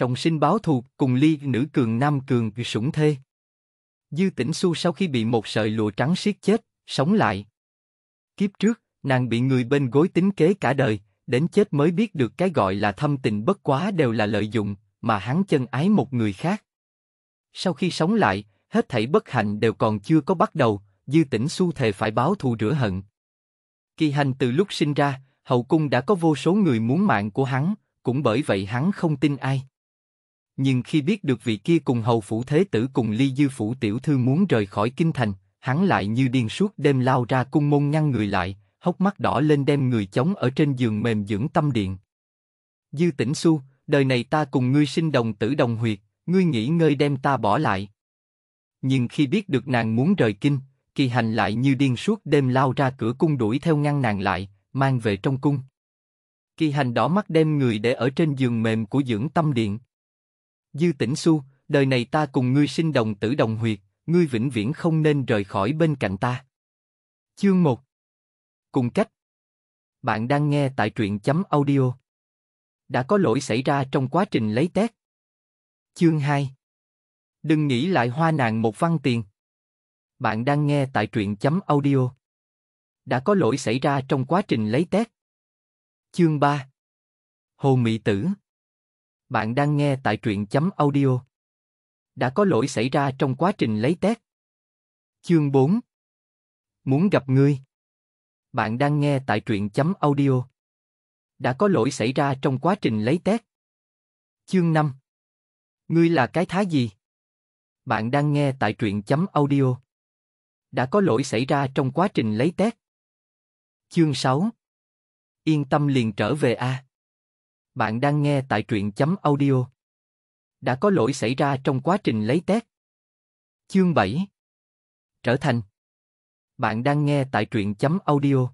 trọng sinh báo thù cùng ly nữ cường nam cường sủng thê. Dư Tĩnh su sau khi bị một sợi lụa trắng siết chết, sống lại. Kiếp trước, nàng bị người bên gối tính kế cả đời, đến chết mới biết được cái gọi là thâm tình bất quá đều là lợi dụng, mà hắn chân ái một người khác. Sau khi sống lại, hết thảy bất hạnh đều còn chưa có bắt đầu, Dư Tĩnh su thề phải báo thù rửa hận. Kỳ hành từ lúc sinh ra, hậu cung đã có vô số người muốn mạng của hắn, cũng bởi vậy hắn không tin ai nhưng khi biết được vị kia cùng hầu phủ thế tử cùng ly dư phủ tiểu thư muốn rời khỏi kinh thành, hắn lại như điên suốt đêm lao ra cung môn ngăn người lại, hốc mắt đỏ lên đem người chống ở trên giường mềm dưỡng tâm điện. Dư Tĩnh su, đời này ta cùng ngươi sinh đồng tử đồng huyệt, ngươi nghĩ ngơi đem ta bỏ lại. Nhưng khi biết được nàng muốn rời kinh, kỳ hành lại như điên suốt đêm lao ra cửa cung đuổi theo ngăn nàng lại, mang về trong cung. Kỳ hành đỏ mắt đem người để ở trên giường mềm của dưỡng tâm điện. Dư Tĩnh Su, đời này ta cùng ngươi sinh đồng tử đồng huyệt, ngươi vĩnh viễn không nên rời khỏi bên cạnh ta. Chương 1 Cùng cách Bạn đang nghe tại truyện chấm audio. Đã có lỗi xảy ra trong quá trình lấy tét. Chương 2 Đừng nghĩ lại hoa nàng một văn tiền. Bạn đang nghe tại truyện chấm audio. Đã có lỗi xảy ra trong quá trình lấy tét. Chương 3 Hồ Mỹ Tử bạn đang nghe tại truyện chấm audio. Đã có lỗi xảy ra trong quá trình lấy test. Chương 4 Muốn gặp ngươi. Bạn đang nghe tại truyện chấm audio. Đã có lỗi xảy ra trong quá trình lấy test. Chương 5 Ngươi là cái thái gì? Bạn đang nghe tại truyện chấm audio. Đã có lỗi xảy ra trong quá trình lấy test. Chương 6 Yên tâm liền trở về A. À bạn đang nghe tại truyện chấm audio. Đã có lỗi xảy ra trong quá trình lấy test. Chương 7 Trở thành Bạn đang nghe tại truyện chấm audio.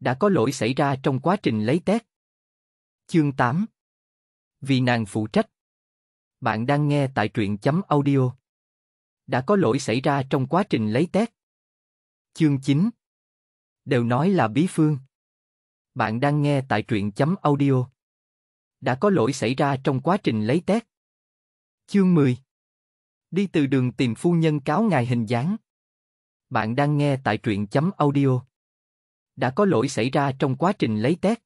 Đã có lỗi xảy ra trong quá trình lấy test. Chương 8 Vì nàng phụ trách Bạn đang nghe tại truyện chấm audio. Đã có lỗi xảy ra trong quá trình lấy test. Chương 9 Đều nói là bí phương bạn đang nghe tại truyện chấm audio đã có lỗi xảy ra trong quá trình lấy tét. Chương 10 Đi từ đường tìm phu nhân cáo ngài hình dáng. Bạn đang nghe tại truyện chấm audio. Đã có lỗi xảy ra trong quá trình lấy tét.